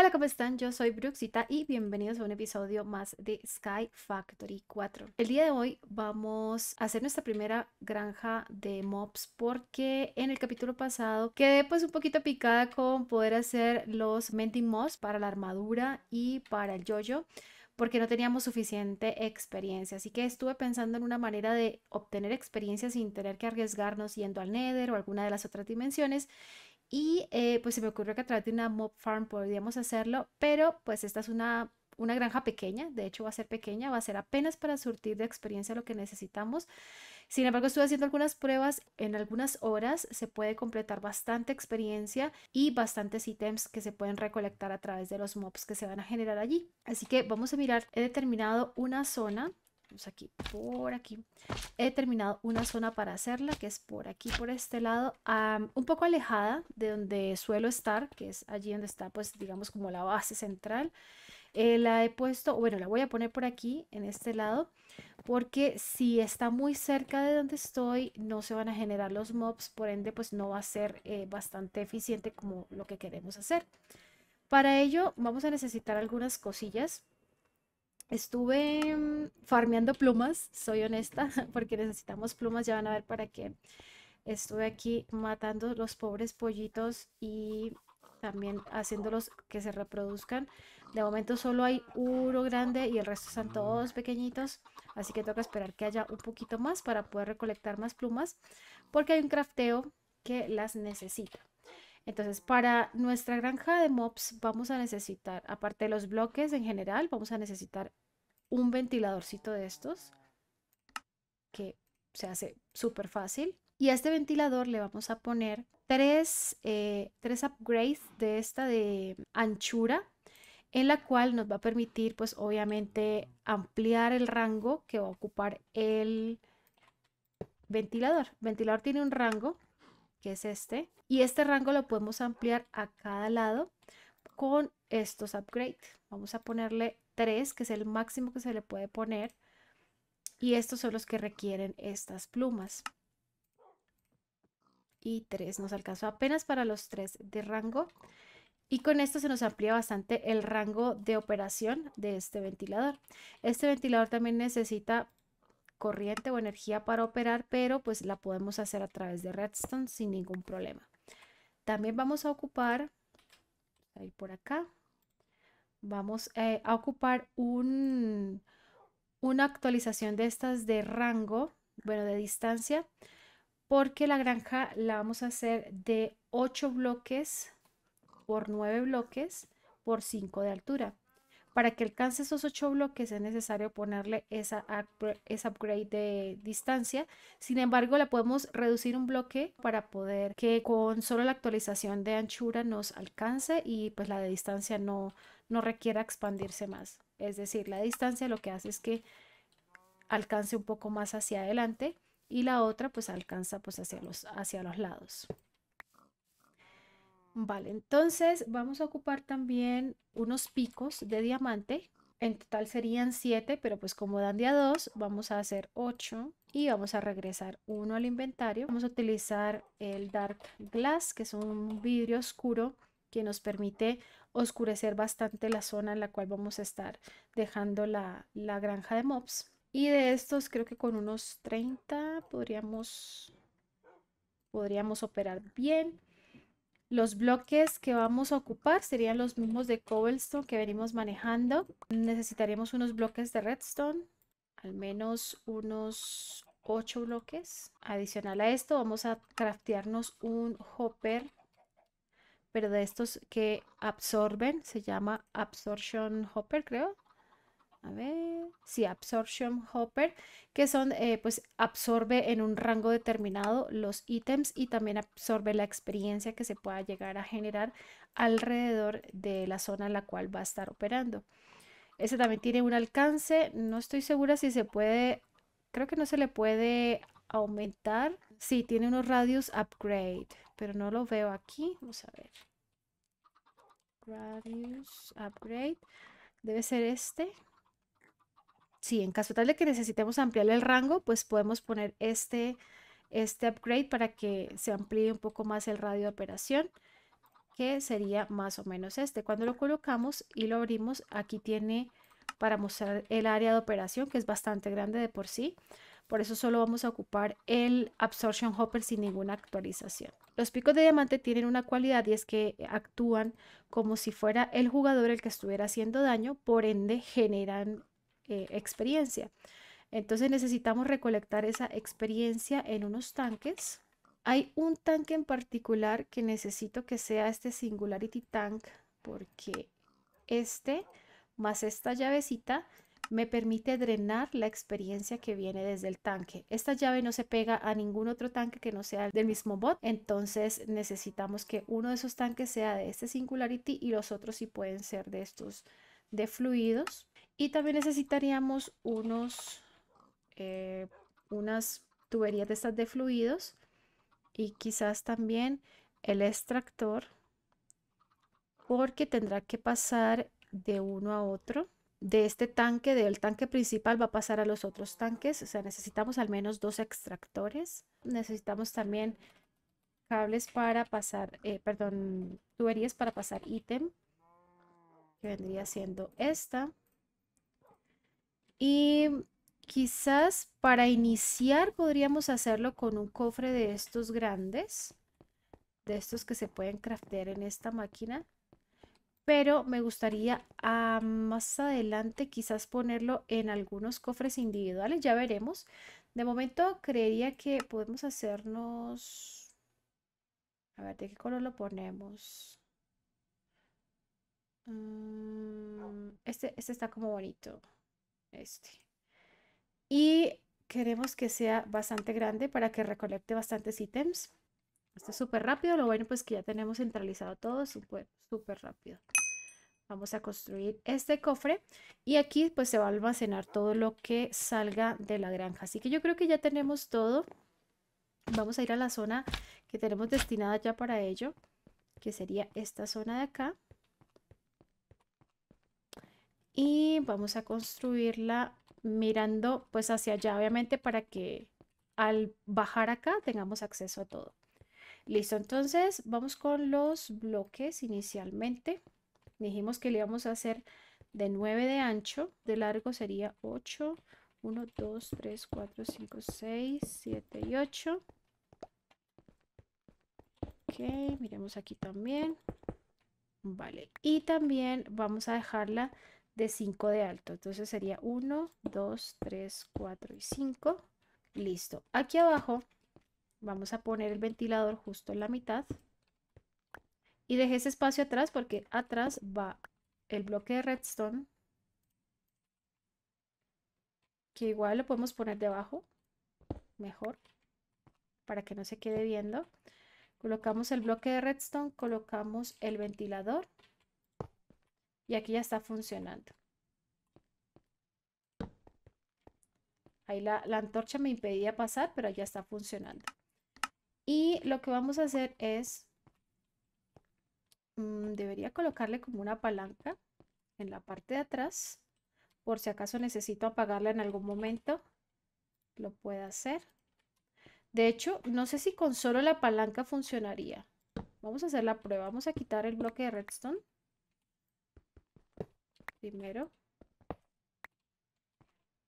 Hola, ¿cómo están? Yo soy Bruxita y bienvenidos a un episodio más de Sky Factory 4. El día de hoy vamos a hacer nuestra primera granja de mobs porque en el capítulo pasado quedé pues un poquito picada con poder hacer los Menti mobs para la armadura y para el yoyo porque no teníamos suficiente experiencia. Así que estuve pensando en una manera de obtener experiencia sin tener que arriesgarnos yendo al Nether o alguna de las otras dimensiones y eh, pues se me ocurrió que a través de una mob farm podríamos hacerlo, pero pues esta es una, una granja pequeña, de hecho va a ser pequeña, va a ser apenas para surtir de experiencia lo que necesitamos. Sin embargo, estuve haciendo algunas pruebas, en algunas horas se puede completar bastante experiencia y bastantes ítems que se pueden recolectar a través de los mobs que se van a generar allí. Así que vamos a mirar, he determinado una zona Vamos pues, aquí, por aquí. He terminado una zona para hacerla, que es por aquí, por este lado, un poco alejada de donde suelo estar, que es allí donde está, pues, digamos, como la base central. Eh, la he puesto, bueno, la voy a poner por aquí, en este lado, porque si está muy cerca de donde estoy, no se van a generar los mobs, por ende, pues, no va a ser eh, bastante eficiente como lo que queremos hacer. Para ello, vamos a necesitar algunas cosillas Estuve mm, farmeando plumas, soy honesta, porque necesitamos plumas, ya van a ver para qué. Estuve aquí matando los pobres pollitos y también haciéndolos que se reproduzcan. De momento solo hay uno grande y el resto están todos pequeñitos, así que toca esperar que haya un poquito más para poder recolectar más plumas, porque hay un crafteo que las necesita. Entonces, para nuestra granja de mobs vamos a necesitar, aparte de los bloques en general, vamos a necesitar un ventiladorcito de estos, que se hace súper fácil. Y a este ventilador le vamos a poner eh, tres, upgrades de esta de anchura, en la cual nos va a permitir, pues obviamente, ampliar el rango que va a ocupar el ventilador. ventilador tiene un rango que es este. Y este rango lo podemos ampliar a cada lado con estos upgrades. Vamos a ponerle 3, que es el máximo que se le puede poner. Y estos son los que requieren estas plumas. Y 3 nos alcanzó apenas para los tres de rango. Y con esto se nos amplía bastante el rango de operación de este ventilador. Este ventilador también necesita corriente o energía para operar, pero pues la podemos hacer a través de Redstone sin ningún problema. También vamos a ocupar, por acá, vamos eh, a ocupar un, una actualización de estas de rango, bueno, de distancia, porque la granja la vamos a hacer de 8 bloques por 9 bloques por 5 de altura. Para que alcance esos ocho bloques es necesario ponerle esa, upgrade de distancia. Sin embargo, la podemos reducir un bloque para poder que con solo la actualización de anchura nos alcance y pues la de distancia no, requiera expandirse más. Es decir, la distancia lo que hace es que alcance un poco más hacia adelante y la otra pues alcanza pues hacia los lados. Vale, entonces vamos a ocupar también unos picos de diamante. En total serían 7, pero pues como dan día 2, vamos a hacer 8 y vamos a regresar uno al inventario. Vamos a utilizar el Dark Glass, que es un vidrio oscuro que nos permite oscurecer bastante la zona en la cual vamos a estar dejando la, granja de mobs. Y de estos creo que con unos 30 podríamos, podríamos operar bien. Los bloques que vamos a ocupar serían los mismos de cobblestone que venimos manejando. Necesitaríamos unos bloques de redstone, al menos unos 8 bloques. Adicional a esto vamos a craftearnos un hopper, pero de estos que absorben, se llama absorption hopper creo a ver, sí, Absorption Hopper, que son, eh, pues absorbe en un rango determinado los ítems y también absorbe la experiencia que se pueda llegar a generar alrededor de la zona en la cual va a estar operando. Ese también tiene un alcance, no estoy segura si se puede, creo que no se le puede aumentar. Sí, tiene unos radios upgrade, pero no lo veo aquí, vamos a ver. Radius upgrade, debe ser este, Sí, en caso tal de que necesitemos ampliar el rango, pues podemos poner este, este upgrade para que se amplíe un poco más el radio de operación, que sería más o menos este. Cuando lo colocamos y lo abrimos, aquí tiene para mostrar el área de operación, que es bastante grande de por sí. Por eso solo vamos a ocupar el Absorption Hopper sin ninguna actualización. Los picos de diamante tienen una cualidad y es que actúan como si fuera el jugador el que estuviera haciendo daño, por ende generan eh, experiencia. Entonces necesitamos recolectar esa experiencia en unos tanques. Hay un tanque en particular que necesito que sea este Singularity Tank porque este más esta llavecita me permite drenar la experiencia que viene desde el tanque. Esta llave no se pega a ningún otro tanque que no sea del mismo bot, entonces necesitamos que uno de esos tanques sea de este Singularity y los otros sí pueden ser de estos de fluidos. Y también necesitaríamos unos, eh, unas tuberías de estas de fluidos y quizás también el extractor porque tendrá que pasar de uno a otro. De este tanque, del tanque principal, va a pasar a los otros tanques. O sea, necesitamos al menos dos extractores. Necesitamos también cables para pasar, eh, perdón, tuberías para pasar ítem, que vendría siendo esta. Y quizás para iniciar podríamos hacerlo con un cofre de estos grandes, de estos que se pueden craftear en esta máquina. Pero me gustaría ah, más adelante quizás ponerlo en algunos cofres individuales, ya veremos. De momento creería que podemos hacernos... A ver, ¿de qué color lo ponemos? Mm, este, este está como bonito. Este. Y queremos que sea bastante grande para que recolecte bastantes ítems. Esto es súper rápido. Lo bueno pues que ya tenemos centralizado todo súper, súper rápido. Vamos a construir este cofre y aquí pues se va a almacenar todo lo que salga de la granja. Así que yo creo que ya tenemos todo. Vamos a ir a la zona que tenemos destinada ya para ello, que sería esta zona de acá y vamos a construirla mirando pues hacia allá, obviamente para que al bajar acá tengamos acceso a todo. Listo, entonces vamos con los bloques inicialmente. Dijimos que le íbamos a hacer de 9 de ancho, de largo sería 8, 1, 2, 3, 4, 5, 6, 7 y 8. Ok, miremos aquí también. Vale, y también vamos a dejarla de 5 de alto. Entonces sería 1, 2, 3, 4 y 5. Listo. Aquí abajo vamos a poner el ventilador justo en la mitad. Y dejé ese espacio atrás porque atrás va el bloque de redstone. Que igual lo podemos poner debajo. Mejor. Para que no se quede viendo. Colocamos el bloque de redstone. Colocamos el ventilador. Y aquí ya está funcionando. Ahí la, antorcha me impedía pasar, pero ya está funcionando. Y lo que vamos a hacer es, mm, debería colocarle como una palanca en la parte de atrás, por si acaso necesito apagarla en algún momento, lo puedo hacer. De hecho, no sé si con solo la palanca funcionaría. Vamos a hacer la prueba. Vamos a quitar el bloque de redstone primero.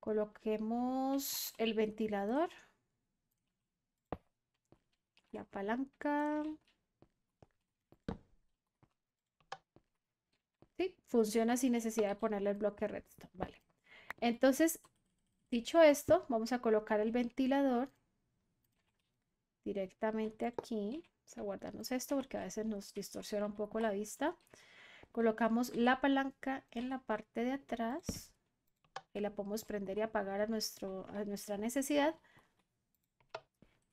Coloquemos el ventilador. La palanca. Sí, funciona sin necesidad de ponerle el bloque redstone. Vale. Entonces, dicho esto, vamos a colocar el ventilador directamente aquí. Vamos a guardarnos esto porque a veces nos distorsiona un poco la vista. Colocamos la palanca en la parte de atrás. y la podemos prender y apagar a, nuestro, a nuestra necesidad.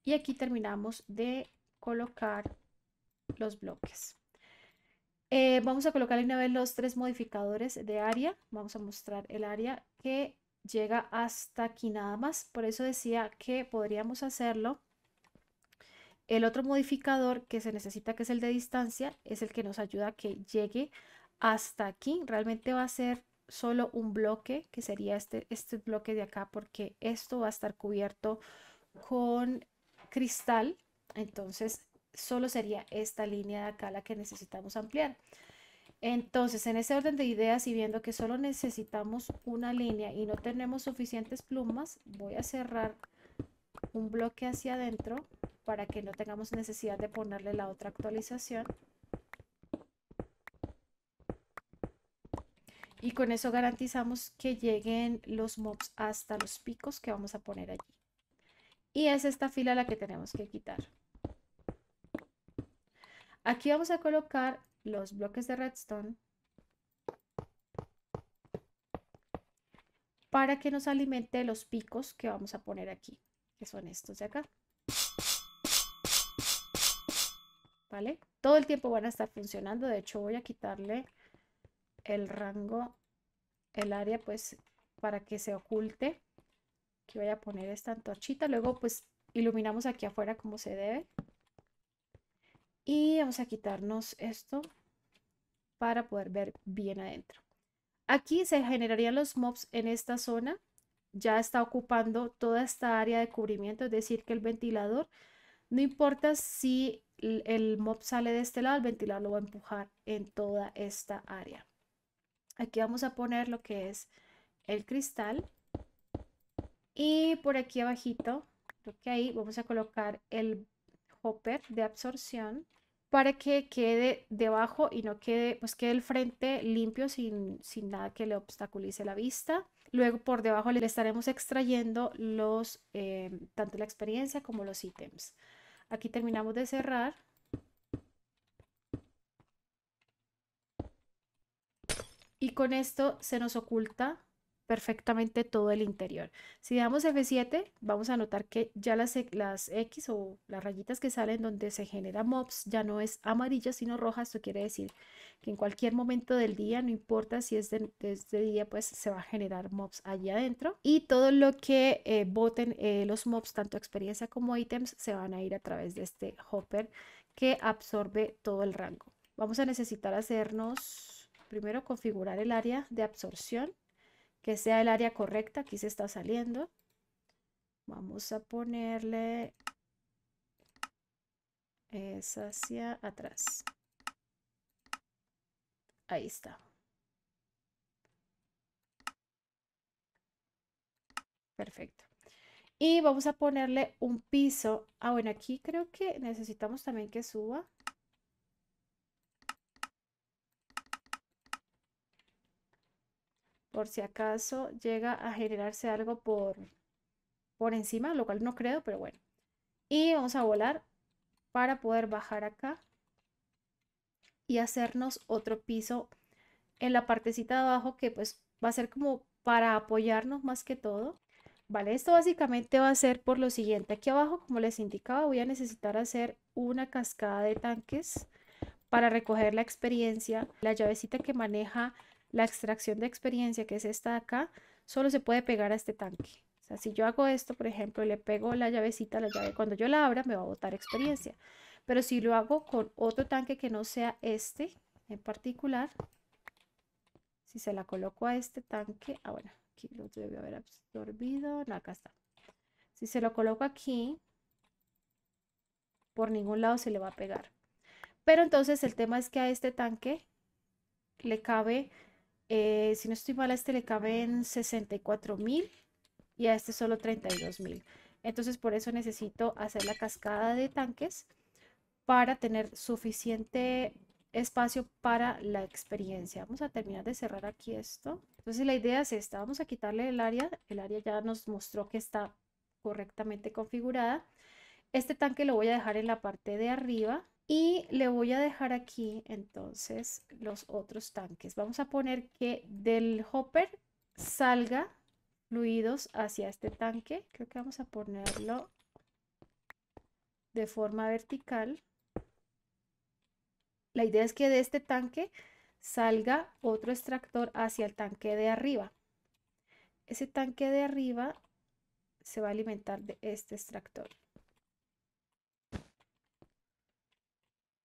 Y aquí terminamos de colocar los bloques. Eh, vamos a colocar una vez los tres modificadores de área. Vamos a mostrar el área que llega hasta aquí nada más. Por eso decía que podríamos hacerlo el otro modificador que se necesita, que es el de distancia, es el que nos ayuda a que llegue hasta aquí. Realmente va a ser solo un bloque, que sería este, este, bloque de acá, porque esto va a estar cubierto con cristal. Entonces, solo sería esta línea de acá la que necesitamos ampliar. Entonces, en ese orden de ideas y viendo que solo necesitamos una línea y no tenemos suficientes plumas, voy a cerrar un bloque hacia adentro para que no tengamos necesidad de ponerle la otra actualización. Y con eso garantizamos que lleguen los mobs hasta los picos que vamos a poner allí. Y es esta fila la que tenemos que quitar. Aquí vamos a colocar los bloques de redstone para que nos alimente los picos que vamos a poner aquí, que son estos de acá. Todo el tiempo van a estar funcionando, de hecho voy a quitarle el rango, el área, pues para que se oculte. que voy a poner esta antorchita, luego pues iluminamos aquí afuera como se debe. Y vamos a quitarnos esto para poder ver bien adentro. Aquí se generarían los mobs en esta zona. Ya está ocupando toda esta área de cubrimiento, es decir, que el ventilador, no importa si el mop sale de este lado, el ventilador lo va a empujar en toda esta área. Aquí vamos a poner lo que es el cristal. Y por aquí abajito, creo que ahí vamos a colocar el hopper de absorción para que quede debajo y no quede, pues quede el frente limpio sin, nada que le obstaculice la vista. Luego por debajo le estaremos extrayendo los, eh, tanto la experiencia como los ítems. Aquí terminamos de cerrar. Y con esto se nos oculta perfectamente todo el interior. Si damos F7, vamos a notar que ya las, e, las X o las rayitas que salen donde se genera mobs ya no es amarilla, sino roja. Esto quiere decir que en cualquier momento del día, no importa si es de, desde este día, pues se va a generar mobs allí adentro. Y todo lo que eh, boten eh, los mobs tanto experiencia como ítems, se van a ir a través de este hopper que absorbe todo el rango. Vamos a necesitar hacernos primero configurar el área de absorción que sea el área correcta. Aquí se está saliendo. Vamos a ponerle es hacia atrás. Ahí está. Perfecto. Y vamos a ponerle un piso. Ah, bueno, aquí creo que necesitamos también que suba. por si acaso llega a generarse algo por, por encima, lo cual no creo, pero bueno. Y vamos a volar para poder bajar acá y hacernos otro piso en la partecita de abajo que pues va a ser como para apoyarnos más que todo. Vale, esto básicamente va a ser por lo siguiente. Aquí abajo, como les indicaba, voy a necesitar hacer una cascada de tanques para recoger la experiencia. La llavecita que maneja la extracción de experiencia, que es esta de acá, solo se puede pegar a este tanque. O sea, si yo hago esto, por ejemplo, y le pego la llavecita, la llave, cuando yo la abra me va a botar experiencia. Pero si lo hago con otro tanque que no sea este en particular, si se la coloco a este tanque, ah, bueno, aquí lo debe haber absorbido, la acá está. Si se lo coloco aquí, por ningún lado se le va a pegar. Pero entonces el tema es que a este tanque le cabe eh, si no estoy mal, a este le caben 64 mil y a este solo 32 mil. Entonces por eso necesito hacer la cascada de tanques para tener suficiente espacio para la experiencia. Vamos a terminar de cerrar aquí esto. Entonces la idea es esta, vamos a quitarle el área, el área ya nos mostró que está correctamente configurada. Este tanque lo voy a dejar en la parte de arriba y le voy a dejar aquí entonces los otros tanques. Vamos a poner que del hopper salga fluidos hacia este tanque. Creo que vamos a ponerlo de forma vertical. La idea es que de este tanque salga otro extractor hacia el tanque de arriba. Ese tanque de arriba se va a alimentar de este extractor.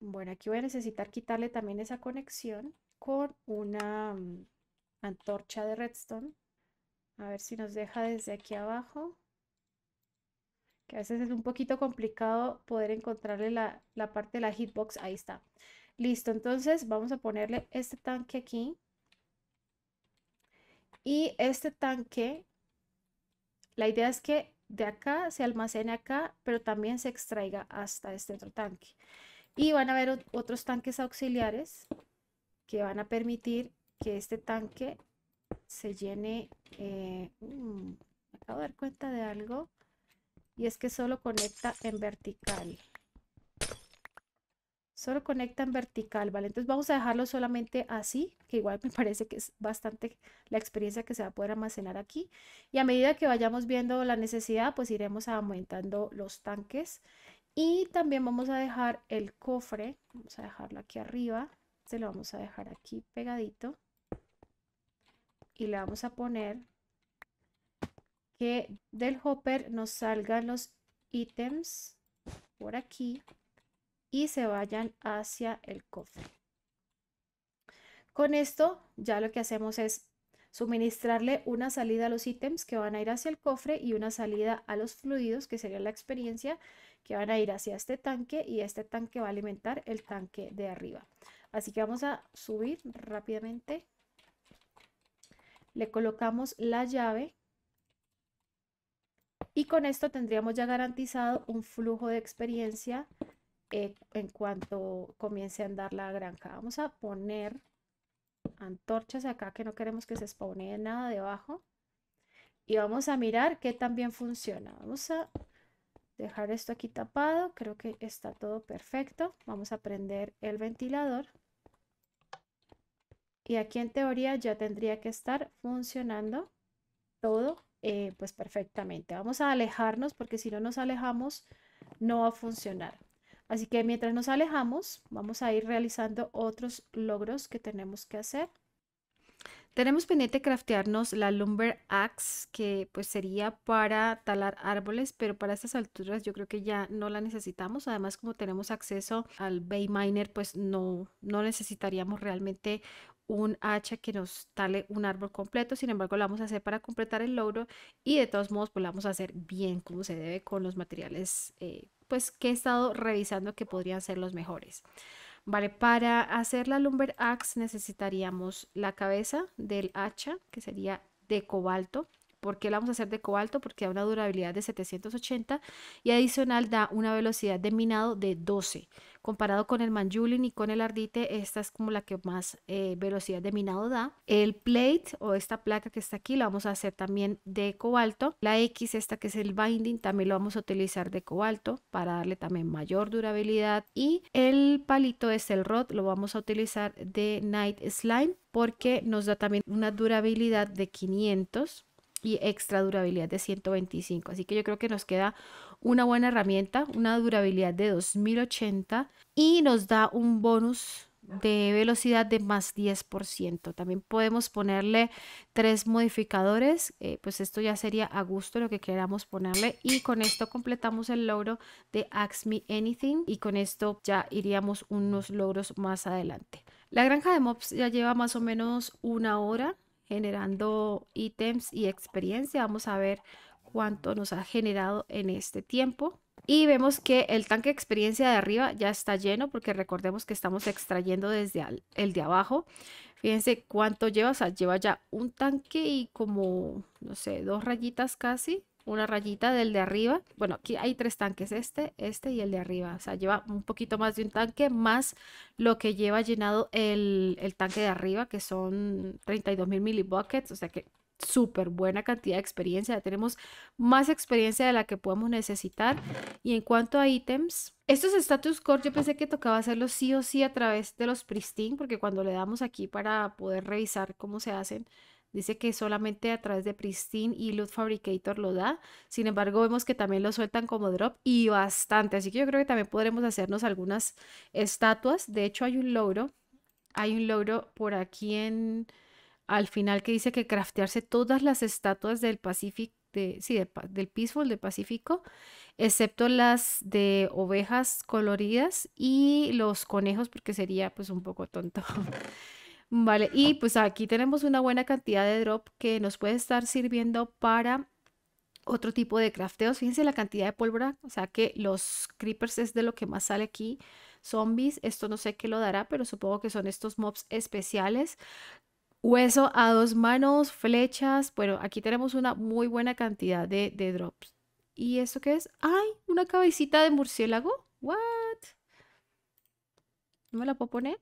Bueno, aquí voy a necesitar quitarle también esa conexión con una mm, antorcha de redstone. A ver si nos deja desde aquí abajo. Que a veces es un poquito complicado poder encontrarle la, la parte de la hitbox. Ahí está. Listo, entonces vamos a ponerle este tanque aquí. Y este tanque, la idea es que de acá se almacene acá, pero también se extraiga hasta este otro tanque. Y van a haber otros tanques auxiliares que van a permitir que este tanque se llene. Eh, mm, me acabo de dar cuenta de algo. Y es que solo conecta en vertical. Solo conecta en vertical, ¿vale? Entonces vamos a dejarlo solamente así, que igual me parece que es bastante la experiencia que se va a poder almacenar aquí. Y a medida que vayamos viendo la necesidad, pues iremos aumentando los tanques y también vamos a dejar el cofre, vamos a dejarlo aquí arriba, se lo vamos a dejar aquí pegadito. Y le vamos a poner que del hopper nos salgan los ítems por aquí y se vayan hacia el cofre. Con esto ya lo que hacemos es suministrarle una salida a los ítems que van a ir hacia el cofre y una salida a los fluidos, que sería la experiencia, que van a ir hacia este tanque y este tanque va a alimentar el tanque de arriba. Así que vamos a subir rápidamente. Le colocamos la llave y con esto tendríamos ya garantizado un flujo de experiencia eh, en cuanto comience a andar la granja. Vamos a poner antorchas acá que no queremos que se spawnee nada debajo. Y vamos a mirar qué también funciona. Vamos a dejar esto aquí tapado. Creo que está todo perfecto. Vamos a prender el ventilador. Y aquí en teoría ya tendría que estar funcionando todo eh, pues perfectamente. Vamos a alejarnos porque si no nos alejamos no va a funcionar. Así que mientras nos alejamos, vamos a ir realizando otros logros que tenemos que hacer. Tenemos pendiente craftearnos la Lumber Axe, que pues sería para talar árboles, pero para estas alturas yo creo que ya no la necesitamos. Además, como tenemos acceso al Bay Miner, pues no, no necesitaríamos realmente un hacha que nos tale un árbol completo, sin embargo lo vamos a hacer para completar el logro y de todos modos pues, lo vamos a hacer bien como se debe con los materiales eh, pues que he estado revisando que podrían ser los mejores. Vale, para hacer la lumber axe necesitaríamos la cabeza del hacha, que sería de cobalto, ¿Por qué la vamos a hacer de cobalto? Porque da una durabilidad de 780 y adicional da una velocidad de minado de 12. Comparado con el Manjulin y con el Ardite, esta es como la que más eh, velocidad de minado da. El plate o esta placa que está aquí la vamos a hacer también de cobalto. La X, esta que es el binding, también lo vamos a utilizar de cobalto para darle también mayor durabilidad. Y el palito es el rod, lo vamos a utilizar de Night Slime porque nos da también una durabilidad de 500 y extra durabilidad de 125. Así que yo creo que nos queda una buena herramienta, una durabilidad de 2080 y nos da un bonus de velocidad de más 10%. También podemos ponerle tres modificadores, eh, pues esto ya sería a gusto lo que queramos ponerle y con esto completamos el logro de Ask Me Anything y con esto ya iríamos unos logros más adelante. La granja de mobs ya lleva más o menos una hora, generando ítems y experiencia. Vamos a ver cuánto nos ha generado en este tiempo. Y vemos que el tanque experiencia de arriba ya está lleno porque recordemos que estamos extrayendo desde el de abajo. Fíjense cuánto lleva, o sea, lleva ya un tanque y como, no sé, dos rayitas casi una rayita del de arriba. Bueno, aquí hay tres tanques, este, este y el de arriba. O sea, lleva un poquito más de un tanque, más lo que lleva llenado el, tanque de arriba, que son 32.000 milibuckets. O sea que súper buena cantidad de experiencia. Ya tenemos más experiencia de la que podemos necesitar. Y en cuanto a ítems, estos status core yo pensé que tocaba hacerlos sí o sí a través de los pristine, porque cuando le damos aquí para poder revisar cómo se hacen, Dice que solamente a través de Pristine y Loot Fabricator lo da. Sin embargo, vemos que también lo sueltan como drop y bastante. Así que yo creo que también podremos hacernos algunas estatuas. De hecho, hay un logro. Hay un logro por aquí en al final que dice que craftearse todas las estatuas del Pacífico sí, del Peaceful, del Pacífico, excepto las de ovejas coloridas y los conejos, porque sería pues un poco tonto. Vale, y pues aquí tenemos una buena cantidad de drop que nos puede estar sirviendo para otro tipo de crafteos. Fíjense la cantidad de pólvora, o sea que los creepers es de lo que más sale aquí. Zombies, esto no sé qué lo dará, pero supongo que son estos mobs especiales. Hueso a dos manos, flechas. Bueno, aquí tenemos una muy buena cantidad de, de drops. ¿Y esto qué es? ¡Ay! Una cabecita de murciélago. ¿What? ¿No me la puedo poner?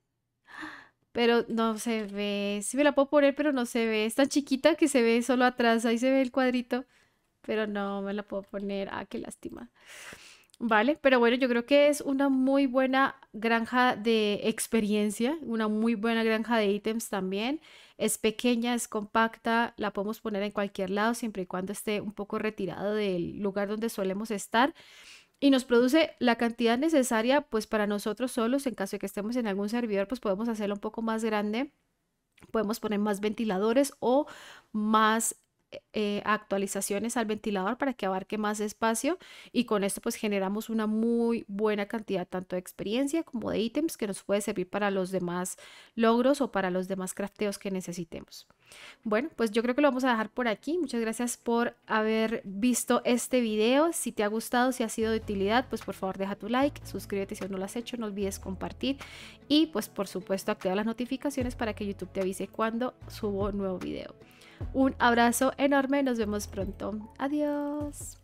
pero no se ve, sí me la puedo poner, pero no se ve, es tan chiquita que se ve solo atrás, ahí se ve el cuadrito, pero no me la puedo poner, ah, qué lástima. Vale, pero bueno, yo creo que es una muy buena granja de experiencia, una muy buena granja de ítems también. Es pequeña, es compacta, la podemos poner en cualquier lado siempre y cuando esté un poco retirada del lugar donde solemos estar y nos produce la cantidad necesaria pues para nosotros solos en caso de que estemos en algún servidor pues podemos hacerlo un poco más grande podemos poner más ventiladores o más eh, actualizaciones al ventilador para que abarque más espacio y con esto pues generamos una muy buena cantidad tanto de experiencia como de ítems que nos puede servir para los demás logros o para los demás crafteos que necesitemos. Bueno, pues yo creo que lo vamos a dejar por aquí. Muchas gracias por haber visto este video. Si te ha gustado, si ha sido de utilidad, pues por favor deja tu like, suscríbete si aún no lo has hecho, no olvides compartir y pues por supuesto activa las notificaciones para que YouTube te avise cuando subo un nuevo video. Un abrazo enorme, nos vemos pronto. Adiós.